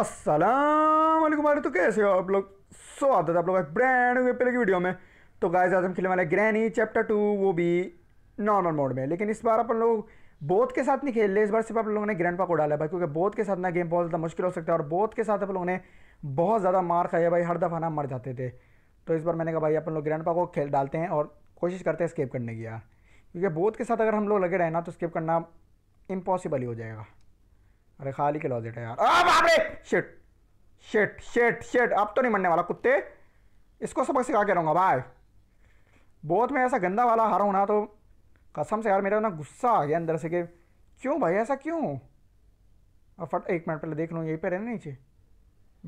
असलम वाले तो कैसे हो आप लोग सो आता था आप लोग ब्रांड हुए पहले की वीडियो में तो गाय आज हम खेलने वाले ग्रैनी चैप्टर टू वो भी नॉर्मल मोड में लेकिन इस बार अपन लोग बोध के साथ नहीं खेल रहे इस बार सिर्फ आप लोगों ने ग्रैंड पा को डाला है भाई क्योंकि बोध के साथ ना गेम बहुत ज़्यादा मुश्किल हो सकता है और बोध के साथ आप लोगों ने बहुत ज़्यादा मार खाई है भाई हर दफ़ा ना मर जाते थे तो इस बार मैंने कहा भाई अपन लोग ग्रैंड पा को खेल डालते हैं और कोशिश करते हैं स्केप करने की यार क्योंकि बोध के साथ अगर हम लोग लगे रहे ना तो स्केप करना इम्पॉसिबल ही हो जाएगा अरे खाली के लॉजेट है यार आ बाप रे शिट शिट शिट शिट अब तो नहीं मरने वाला कुत्ते इसको सबक सिखा के रहूँगा भाई बहुत मैं ऐसा गंदा वाला हारा हूँ ना तो कसम से यार मेरा ना गुस्सा आ गया अंदर से कि क्यों भाई ऐसा क्यों अब फट एक मिनट पहले देख लूँ यहीं पर है ना नीचे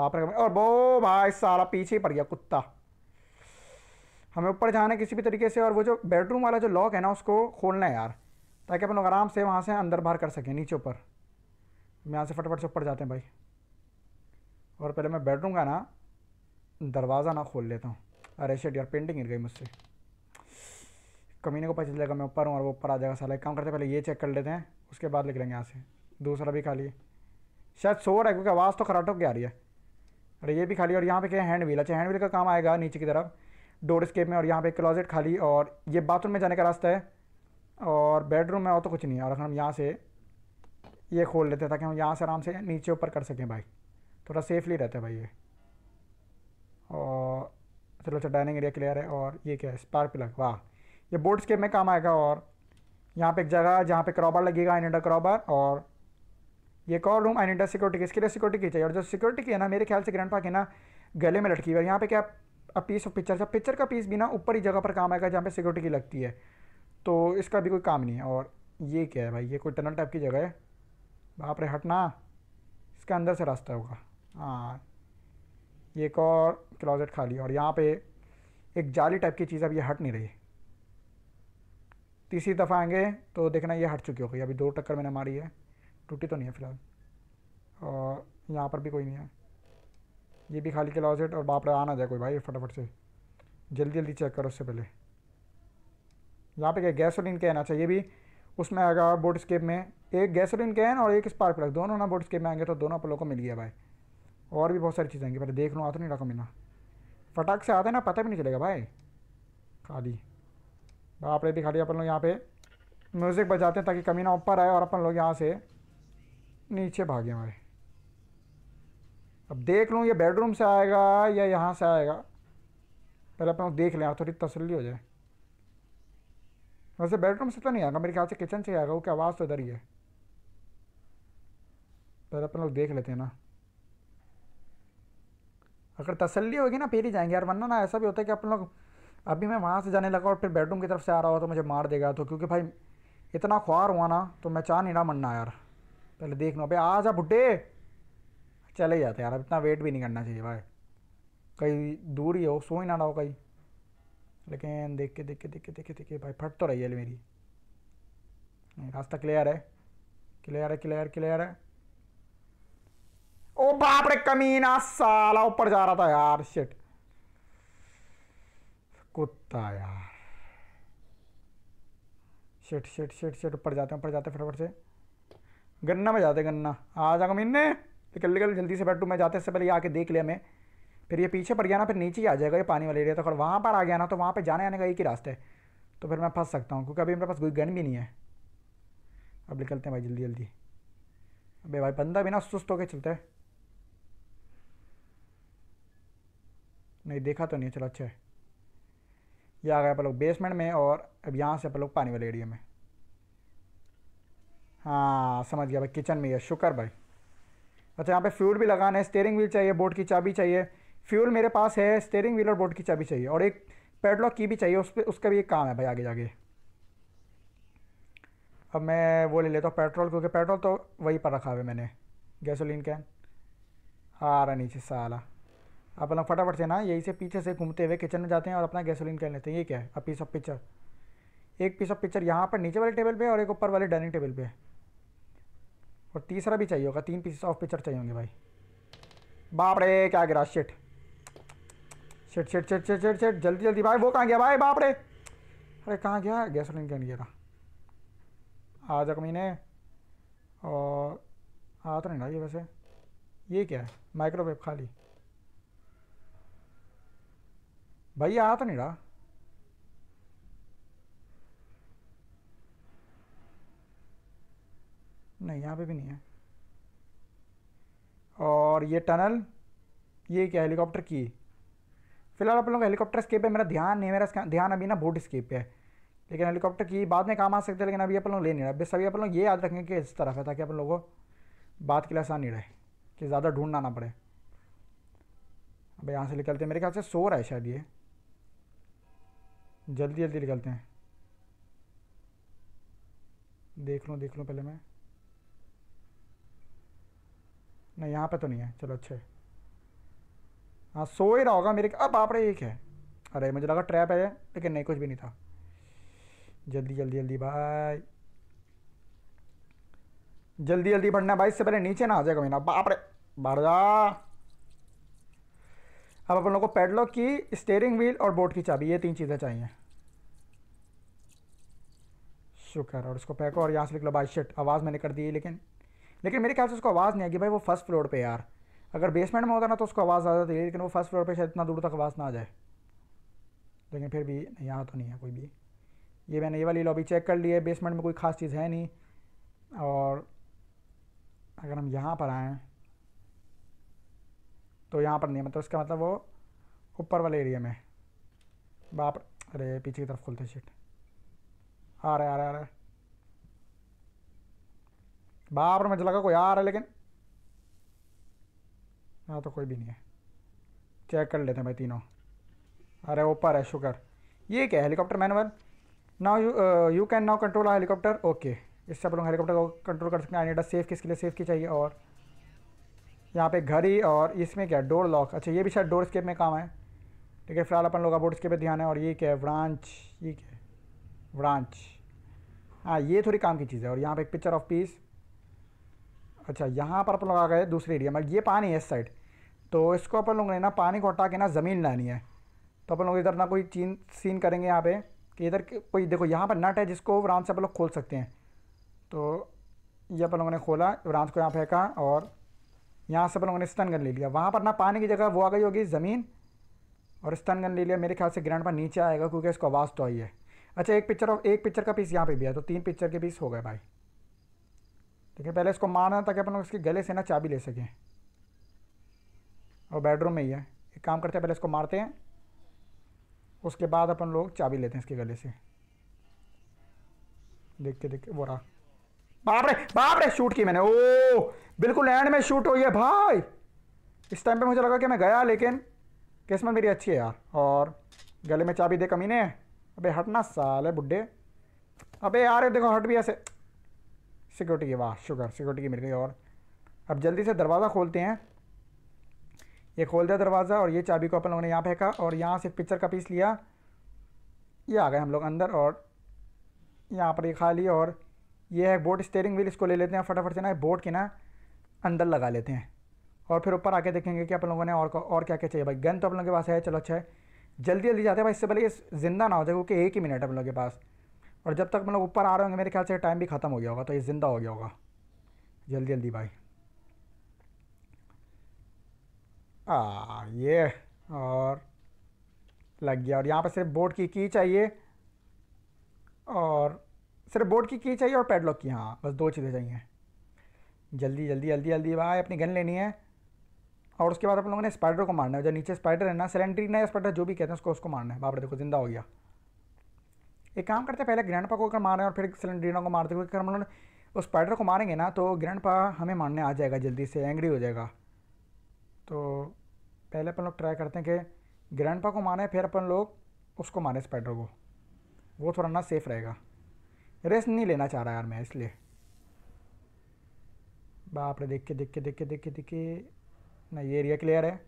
बाप रे और वो भाई सारा पीछे पड़ गया कुत्ता हमें ऊपर जाना है किसी भी तरीके से और वो जो बेडरूम वाला जो लॉक है ना उसको खोलना है यार ताकि अपन लोग आराम से वहाँ से अंदर बाहर कर सकें नीचे ऊपर यहाँ से फटाफट से ऊपर जाते हैं भाई और पहले मैं बेडरूम का ना दरवाज़ा ना खोल लेता हूँ अरे शेट यार पेंटिंग गिर गई मुझसे कमीने को पता चल जाएगा मैं ऊपर हूँ और वो ऊपर आ जाएगा साला एक काम करते पहले ये चेक कर लेते हैं उसके बाद निकलेंगे यहाँ से दूसरा भी खाली है शायद सो रहा है क्योंकि आवाज़ तो खराटों की आ रही है अरे ये भी खाली और यहाँ पे क्या हैंड व्हील अच्छा हैंड व्हील का काम आएगा नीचे की तरफ डोर स्केप में और यहाँ पर क्लॉजेट खाली और ये बाथरूम में जाने का रास्ता है और बेडरूम में और तो कुछ नहीं है और अगर हम यहाँ से ये खोल लेते हैं ताकि हम यहाँ से आराम से नीचे ऊपर कर सकें भाई थोड़ा सेफली रहता है भाई ये और चलो अच्छा डाइनिंग एरिया क्लियर है और ये क्या है स्पार्क प्लग वाह ये बोर्ड्स के में काम आएगा और यहाँ पे एक जगह जहाँ पे क्रॉबर लगेगा आइनेडा क्रॉबर और ये एक और रूम आइनेडा सिक्योरिटी की इसके लिए सिक्योरिटी की चाहिए और जो सिक्योरिटी की है ना मेरे ख्याल से ग्रैंड पाक है ना गले में लटकी हुई है यहाँ पे क्या अब पीस ऑफ पिक्चर पिक्चर का पीस भी ना ऊपर ही जगह पर काम आएगा जहाँ पे सिक्योरिटी की लगती है तो इसका भी कोई काम नहीं है और ये क्या है भाई ये कोई टनल टाइप की जगह है बाप रे हटना इसके अंदर से रास्ता होगा हाँ एक और क्लोजेट खाली और यहाँ पे एक जाली टाइप की चीज़ अब ये हट नहीं रही तीसरी दफ़ा आएंगे तो देखना ये हट चुकी होगी अभी दो टक्कर मैंने मारी है टूटी तो नहीं है फिलहाल और यहाँ पर भी कोई नहीं है ये भी खाली क्लोजेट और बाप रे आना जाए कोई भाई फटाफट से जल्दी जल्दी चेक करो उससे पहले यहाँ पे क्या गैसोलिन के आना चाहिए भी उसमें आएगा बोट स्केप में एक गैसोलिन कैन और एक स्पार्क प्लग दोनों ना बोट स्केप में आएंगे तो दोनों अपलों को मिल गया भाई और भी बहुत सारी चीज़ें आएंगी पहले देख लूँ आता नहीं रखा मिलना फटाक से आता है ना पता भी नहीं चलेगा भाई खाली आप रे दिखा खाली अपन लोग यहाँ पे म्यूज़िक बजाते हैं ताकि कमीना ऊपर आए और अपन लोग यहाँ से नीचे भागे भाई अब देख लूँ ये बेडरूम से आएगा या यहाँ से आएगा पहले अपन लोग देख लें थोड़ी तसल्ली हो जाए वैसे बेडरूम से तो नहीं आएगा मेरे ख्याल से किचन से ही आएगा वो आवाज़ तो उधर ही है पहले अपन लोग देख लेते हैं ना अगर तसल्ली होगी ना फिर ही जाएंगे यार वरना ना ऐसा भी होता है कि अपन लोग अभी मैं वहाँ से जाने लगा और फिर बेडरूम की तरफ से आ रहा हो तो मुझे मार देगा तो क्योंकि भाई इतना ख्वार हुआ ना तो मैं चाह नहीं रहा मरना यार पहले देख लो भाई आ जा बुढ़े चले जाते यार अब इतना वेट भी नहीं करना चाहिए भाई कहीं दूर ही हो सो ही ना रहा हो कहीं लेकिन देख के देख के देख के देख के देख भाई फट तो रही है मेरी रास्ता क्लियर है क्लियर है क्लियर क्लियर है ओ बाप रे कमीना साला ऊपर जा रहा था यार शिट कुत्ता यार शिट शिट शिट शिट ऊपर जाते हैं ऊपर जाते फटाफट से गन्ना में जाते गन्ना आ जा कमीने निकल निकल जल्दी से बैठू मैं जाते इससे पहले आके देख लिया मैं फिर ये पीछे पड़ गया ना फिर नीचे ही आ जाएगा ये पानी वाला एरिया तो अगर वहाँ पर आ गया ना तो वहाँ पर जाने आने का एक ही रास्ता है तो फिर मैं फंस सकता हूँ क्योंकि अभी मेरे पास कोई गन भी नहीं है अब निकलते हैं भाई जल्दी जल्दी अबे भाई बंदा भी ना सुस्त होकर चलता है नहीं देखा तो नहीं चलो अच्छा है ये आ गया लोग बेसमेंट में और अब यहाँ से आप लोग पानी वाले एरिया में हाँ समझ गया भाई किचन में ही है शुक्र भाई अच्छा यहाँ पे फ्यूड भी लगाना है स्टेयरिंग व्हील चाहिए बोट की चाबी चाहिए फ्यूल मेरे पास है स्टेयरिंग व्हीलर बोर्ड की चाबी चाहिए और एक पेडलॉक की भी चाहिए उस पर उसका भी एक काम है भाई आगे जाके अब मैं वो ले लेता हूँ पेट्रोल क्योंकि पेट्रोल तो वहीं पर रखा हुआ है मैंने गैसोलीन कैन आ रहा नीचे साला अब अपना फटाफट से ना यहीं से पीछे से घूमते हुए किचन में जाते हैं और अपना गैसोलीन कैन लेते हैं ये क्या है अब पीस ऑफ पिक्चर एक पीस ऑफ पिक्चर यहाँ पर नीचे वाले टेबल पर और एक ऊपर वाले डाइनिंग टेबल पर और तीसरा भी चाहिए होगा तीन पीस ऑफ पिक्चर चाहिए होंगे भाई बाप रे क्या गिरा शिट छेट शिट शिट शिट छेट छेट जल्दी जल्दी भाई वो कहाँ गया भाई बाप रे अरे कहाँ गया गैसोलिन नहीं गया था जा कमीने और आ तो नहीं भाई वैसे ये क्या है माइक्रोवेव खाली भाई आ तो नहीं रहा नहीं यहाँ पे भी नहीं है और ये टनल ये क्या हेलीकॉप्टर की फिलहाल आप लोगों का हेलीकॉप्टर स्केप है मेरा ध्यान नहीं मेरा ध्यान अभी ना बोट स्केप है लेकिन हेलीकॉप्टर की बाद में काम आ सकते हैं लेकिन अभी अपन लोग ले नहीं रहा अभी सभी अपन लोग ये याद रखेंगे कि इस तरफ है ताकि आप लोगों को बात के लिए आसान नहीं रहे कि ज़्यादा ढूंढना ना पड़े अब यहाँ से निकलते हैं मेरे ख्याल से सो रहा है शायद ये जल्दी जल्दी निकलते हैं देख लूँ देख लूँ पहले मैं नहीं यहाँ पे तो नहीं है चलो अच्छा है हाँ सो ही रहा होगा मेरे अब आप रहे एक है अरे मुझे लगा ट्रैप है लेकिन नहीं कुछ भी नहीं था जल्दी जल्दी जल्दी भाई जल्दी जल्दी बढ़ना भाई इससे पहले नीचे ना आ जाएगा मेरा बाप रे बढ़ जा अब अपन लोग को पेडलॉक की स्टेयरिंग व्हील और बोट की चाबी ये तीन चीज़ें चाहिए शुक्र और उसको पैको और यहाँ से निकलो भाई शिट आवाज़ मैंने कर दी लेकिन लेकिन मेरे ख्याल से उसको आवाज़ नहीं आएगी भाई वो फर्स्ट फ्लोर पर यार अगर बेसमेंट में होता ना तो उसको आवाज़ आ जाती है लेकिन वो फर्स्ट फ्लोर पर शायद इतना दूर तक आवाज़ ना आ जाए लेकिन फिर भी यहाँ तो नहीं है कोई भी ये मैंने ये वाली लॉबी चेक कर ली है बेसमेंट में कोई ख़ास चीज़ है नहीं और अगर हम यहाँ पर आएँ तो यहाँ पर नहीं मतलब इसका मतलब वो ऊपर वाले एरिया में बाप अरे पीछे की तरफ खुलते शीट आ रहा है आ रहा है आ रहा है बाप मुझे लगा कोई आ रहा है लेकिन हाँ तो कोई भी नहीं है चेक कर लेते हैं भाई तीनों अरे ऊपर है शुक्र ये क्या है helicopter manual now you can now control a helicopter okay इससे आप लोग हेलीकॉप्टर को कंट्रोल कर सकते हैं एनीडा सेफ किसके लिए सेफ की चाहिए और यहाँ पे ही और इसमें क्या डोर लॉक अच्छा ये भी शायद डोर स्केप में काम है ठीक है फिलहाल अपन लोग अबोर्ड स्केप पर ध्यान है और ये क्या है ब्रांच ये क्या है ब्रांच हाँ ये थोड़ी काम की चीज़ है और यहाँ पे एक पिक्चर ऑफ पीस अच्छा यहाँ पर अपन लोग आ गए दूसरे एरिया में ये पानी है इस साइड तो इसको अपन लोग ने ना पानी को हटा के ना ज़मीन लानी है तो अपन लोग इधर ना कोई चीन सीन करेंगे यहाँ पे कि इधर कोई देखो यहाँ पर नट है जिसको ब्रांच से अपन लोग खोल सकते हैं तो ये अपन लोगों ने खोला ब्रांच को यहाँ फेंका और यहाँ से अपन लोगों ने स्टन गन ले लिया वहाँ पर ना पानी की जगह वो आ गई होगी ज़मीन और स्टन गन ले लिया मेरे ख्याल से ग्राउंड पर नीचे आएगा क्योंकि इसको आवाज़ तो आई है अच्छा एक पिक्चर और एक पिक्चर का पीस यहाँ पर भी है तो तीन पिक्चर के पीस हो गए भाई ठीक है पहले इसको मारना ताकि अपन लोग इसके गले से ना चाबी ले सकें और बेडरूम में ही है एक काम करते हैं पहले इसको मारते हैं उसके बाद अपन लोग चाबी लेते हैं इसके गले से देखते देख के बोरा बाप रे बाप रे शूट की मैंने ओ बिल्कुल एंड में शूट हुई है भाई इस टाइम पे मुझे लगा कि मैं गया लेकिन किस्मत मेरी अच्छी है यार और गले में चाबी दे कमीने अबे हटना साल है बुढ़े अबे यार देखो हट भी ऐसे सिक्योरिटी के वाह शुगर सिक्योरिटी की मिल गई और अब जल्दी से दरवाज़ा खोलते हैं ये खोल दिया दरवाज़ा और ये चाबी को अपन लोगों ने यहाँ फेंका और यहाँ से पिक्चर का पीस लिया ये आ गए हम लोग अंदर और यहाँ पर ये खा ली और ये है बोट स्टेयरिंग व्हील इसको ले लेते हैं फटाफट से ना बोट के ना अंदर लगा लेते हैं और फिर ऊपर आके देखेंगे कि आप लोगों ने और और क्या क्या चाहिए भाई गन तो अपन लोगों के पास है चलो अच्छा है जल्दी जल्दी जाते हैं भाई इससे पहले ये जिंदा ना हो जाए क्योंकि एक ही मिनट अपन लोगों के पास और जब तक मतलब ऊपर आ रहे होंगे मेरे ख्याल से टाइम भी ख़त्म हो गया होगा तो ये ज़िंदा हो गया होगा जल्दी जल्दी भाई आ ये और लग गया और यहाँ पर सिर्फ बोर्ड की की चाहिए और सिर्फ बोर्ड की की चाहिए और पेडलॉक की हाँ बस दो चीज़ें चाहिए जल्दी जल्दी जल्दी जल्दी भाई अपनी गन लेनी है और उसके बाद अपन लोगों ने स्पाइडर को मारना है जो नीचे स्पाइडर है ना सिलेंड्री ना स्पाइडर जो भी कहते हैं उसको उसको मारना है बाप रे देखो जिंदा हो गया एक काम करते हैं पहले ग्रैंड पा को अगर मारें और फिर सिलेंड्रीना को मारते क्योंकि अगर हम लोग उस स्पाइडर को मारेंगे ना तो ग्रैंड पा हमें मारने आ जाएगा जल्दी से एंग्री हो जाएगा तो पहले अपन लोग ट्राई करते हैं कि ग्रैंड पा को मारें फिर अपन लोग उसको मारें स्पाइडर को वो थोड़ा ना सेफ रहेगा रेस्ट नहीं लेना चाह रहा यार मैं इसलिए बाप रे देख के देख के देख के देख के देख के ना ये एरिया क्लियर है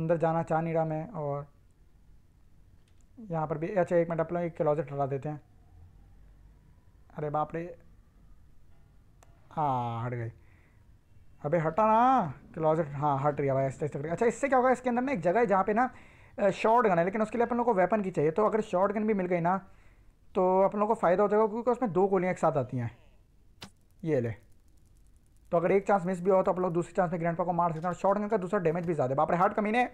अंदर जाना चाह नहीं रहा मैं और यहाँ पर भी अच्छा एक मिनट अपना एक क्लोजेट हटा देते हैं अरे बाप रे हाँ हट गई अबे हटा ना क्लोजेट हाँ हट रही है भाई ऐसे अच्छा इससे क्या होगा इसके अंदर ना एक जगह है जहाँ पे ना शॉर्ट गन है लेकिन उसके लिए अपन लोग को वेपन की चाहिए तो अगर शॉर्ट गन भी मिल गई ना तो अपन लोग को फ़ायदा हो जाएगा क्योंकि उसमें दो गोलियाँ एक साथ आती हैं ये ले तो अगर एक चांस मिस भी हो तो आप लोग दूसरे चांस में ग्रैंड पा को मार सकते हैं और शॉर्ट गन का दूसरा डैमेज भी ज़्यादा है बाप रे हार्ट कमीने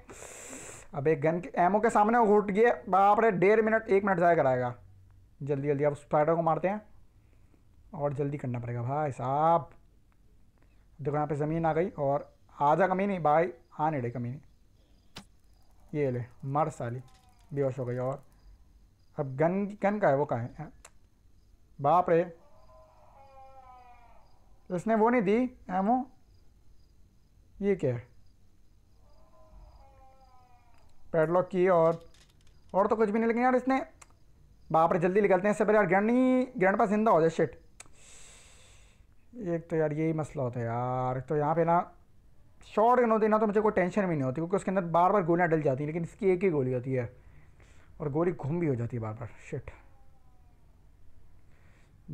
अब एक गन के एमओ के सामने वो घुट गए बाप रे डेढ़ मिनट एक मिनट ज़ाया कराएगा जल्दी जल्दी आप स्पाइडर को मारते हैं और जल्दी करना पड़ेगा भाई साहब देखो यहाँ पे ज़मीन आ गई और आजा कमी नहीं भाई आने डे कमी नहीं ये ले मर साली बेहोश हो गई और अब गन गन का है वो का है बाप रे इसने वो नहीं दी एमओ ये क्या है पैडलॉक की और और तो कुछ भी नहीं लेकिन यार इसने बाप रे जल्दी निकलते हैं इससे पहले यार ग्रैंड नहीं ग्रैंड पास जिंदा हो जाए शिट एक तो यार यही मसला होता है यार तो यहाँ पे ना शॉर्ट गन होती ना तो मुझे कोई टेंशन भी नहीं होती क्योंकि उसके अंदर बार बार गोलियाँ डल जाती हैं लेकिन इसकी एक ही गोली होती है और गोली घूम भी हो जाती है बार बार शिट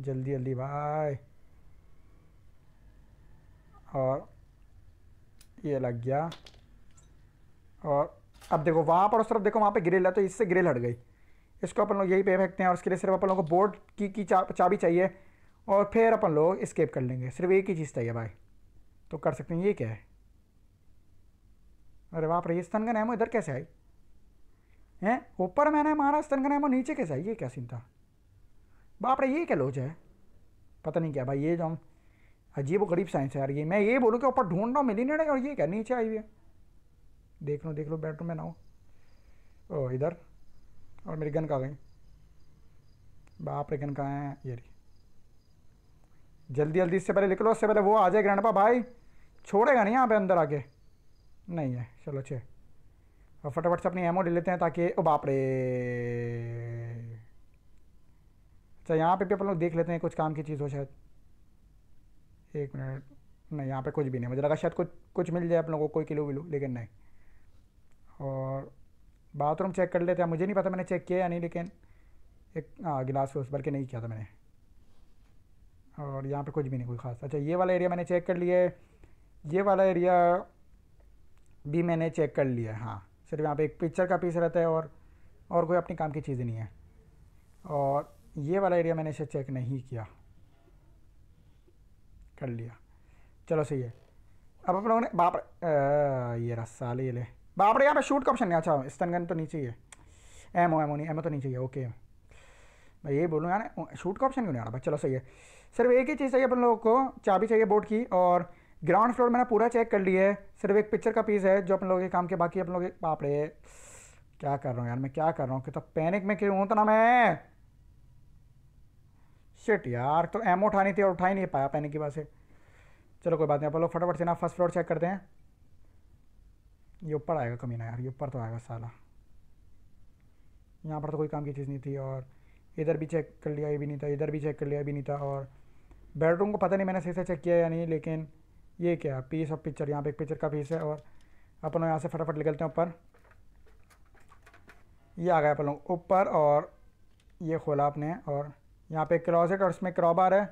जल्दी जल्दी भाई और ये लग गया और अब देखो वहाँ पर उस तरफ देखो वहाँ पे ग्रिल है तो इससे ग्रिल हट गई इसको अपन लोग यही पे फेंकते हैं और इसके लिए सिर्फ अपन लोग को बोर्ड की की चा, चाबी चाहिए और फिर अपन लोग स्केप कर लेंगे सिर्फ एक ही चीज़ चाहिए भाई तो कर सकते हैं ये क्या है अरे बाप रे स्तन का नैमो इधर कैसे आई हैं ऊपर मैंने मारा स्तन का नैमो नीचे कैसे आई ये क्या सीन था बाप रे ये क्या लोच है पता नहीं क्या भाई ये जो हम अजीब गरीब साइंस है यार ये मैं ये बोलूँ कि ऊपर ढूंढ रहा हूँ मिली नहीं और ये क्या नीचे आई हुई है देख लो देख लो बेडरूम में ना हो इधर और मेरी गन कहाँ गई बाप रे गन कहाँ है ये जल्दी जल्दी इससे पहले निकलो इससे पहले वो आ जाए ग्रैंडपा भाई छोड़ेगा नहीं यहाँ पे अंदर आके नहीं है चलो अच्छे और फटाफट से अपनी एमओ ले लेते हैं ताकि ओ बाप रे अच्छा यहाँ पे भी अपन लोग देख लेते हैं कुछ काम की चीज़ हो शायद एक मिनट नहीं यहाँ पे कुछ भी नहीं मुझे लगा शायद कुछ कुछ मिल जाए आप लोगों को कोई किलो विलो लेकिन नहीं और बाथरूम चेक कर लेते हैं मुझे नहीं पता मैंने चेक किया या नहीं लेकिन एक हाँ गिलास उस भर के नहीं किया था मैंने और यहाँ पे कुछ भी नहीं कोई ख़ास अच्छा ये वाला एरिया मैंने चेक कर लिया है ये वाला एरिया भी मैंने चेक कर लिया है हाँ सिर्फ यहाँ पे एक पिक्चर का पीस रहता है और और कोई अपने काम की चीज़ नहीं है और ये वाला एरिया मैंने इसे चेक नहीं किया कर लिया चलो सही है अब हम लोगों ने बाप ये रस्सा ले ले बाप रे यहाँ पे शूट का ऑप्शन नहीं अच्छा स्टन गन तो नीचे ही है एम ओ एम ओ नहीं एम ओ तो नीचे ही है ओके मैं ये बोलूँ यार शूट का ऑप्शन क्यों नहीं आ रहा चलो सही है सिर्फ एक ही चीज़ चाहिए अपन लोगों को चाबी चाहिए बोर्ड की और ग्राउंड फ्लोर मैंने पूरा चेक कर लिया है सिर्फ एक पिक्चर का पीस है जो अपन लोगों के काम के बाकी अपन लोग बाप रे क्या कर रहा हूँ यार मैं क्या कर रहा हूँ कि तो पैनिक में क्यों हूँ तो ना मैं शिट यार तो एमओ उठानी थी और उठा ही नहीं पाया पैनिक की वजह से चलो कोई बात नहीं आप लोग फटाफट से ना फर्स्ट फ्लोर चेक करते हैं ये ऊपर आएगा कमी ना यार ये ऊपर तो आएगा साला यहाँ पर तो कोई काम की चीज़ नहीं थी और इधर भी चेक कर लिया ये भी नहीं था इधर भी चेक कर लिया भी नहीं था और बेडरूम को पता नहीं मैंने सही से चेक किया या नहीं लेकिन ये क्या पीस ऑफ पिक्चर यहाँ पे एक पिक्चर का पीस है और अपन यहाँ से फटाफट निकलते हैं ऊपर ये आ गया अपन लोग ऊपर और ये खोला आपने और यहाँ पे क्लॉजेट और उसमें क्रॉबार है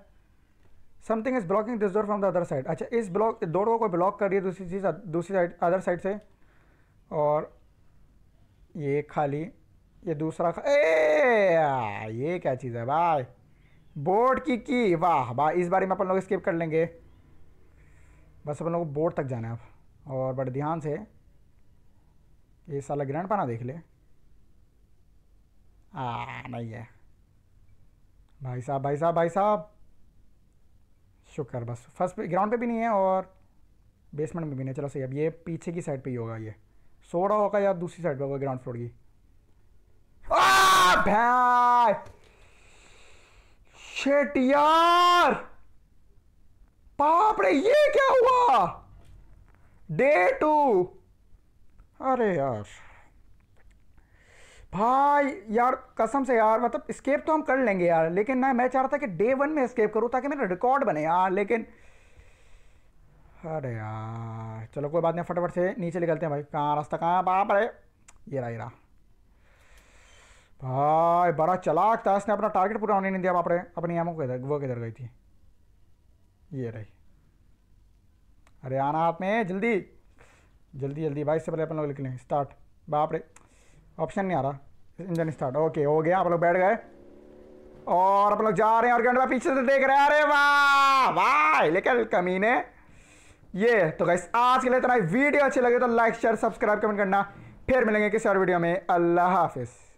something is blocking this door from the other side अच्छा इस ब्लॉक डोर को कोई ब्लॉक कर रही है दूसरी चीज़ दूसरी साइड अदर साइड से और ये खाली ये दूसरा खा ए ये क्या चीज़ है भाई बोर्ड की की वाह वाह इस बारे में अपन लोग स्किप कर लेंगे बस अपन लोग बोर्ड तक जाना है अब और बड़े ध्यान से ये साला ग्रैंड पाना देख ले आ नहीं है भाई साहब भाई साहब भाई साहब शुक्र बस फर्स्ट ग्राउंड पे भी नहीं है और बेसमेंट में भी नहीं चलो सही अब ये पीछे की साइड पे ही होगा ये सो रहा होगा या दूसरी साइड पर होगा ग्राउंड फ्लोर की भाई यार ये क्या हुआ डे टू अरे यार भाई यार कसम से यार मतलब स्केप तो हम कर लेंगे यार लेकिन ना मैं चाह रहा था कि डे वन में स्केप करूं ताकि मेरा रिकॉर्ड बने यार लेकिन अरे यार चलो कोई बात नहीं फटाफट से नीचे निकलते हैं भाई कहाँ रास्ता कहाँ बाप अरे ये रहा ये रहा भाई बड़ा चलाक था इसने अपना टारगेट पूरा होने नहीं दिया बाप रे अपनी एमओ किधर वो किधर गई थी ये रही अरे आना आप में जल्दी जल्दी जल्दी भाई इससे पहले अपन लोग निकलें स्टार्ट बाप रे ऑप्शन नहीं आ रहा इंजन स्टार्ट ओके हो गया आप लोग बैठ गए और आप लोग जा रहे हैं और घंटे पीछे से देख रहे हैं अरे वाह वाह लेकिन कमीने ये तो गाइस आज के लिए इतना वीडियो अच्छी लगे तो लाइक शेयर सब्सक्राइब कमेंट करना फिर मिलेंगे किसी और वीडियो में अल्लाह हाफिज़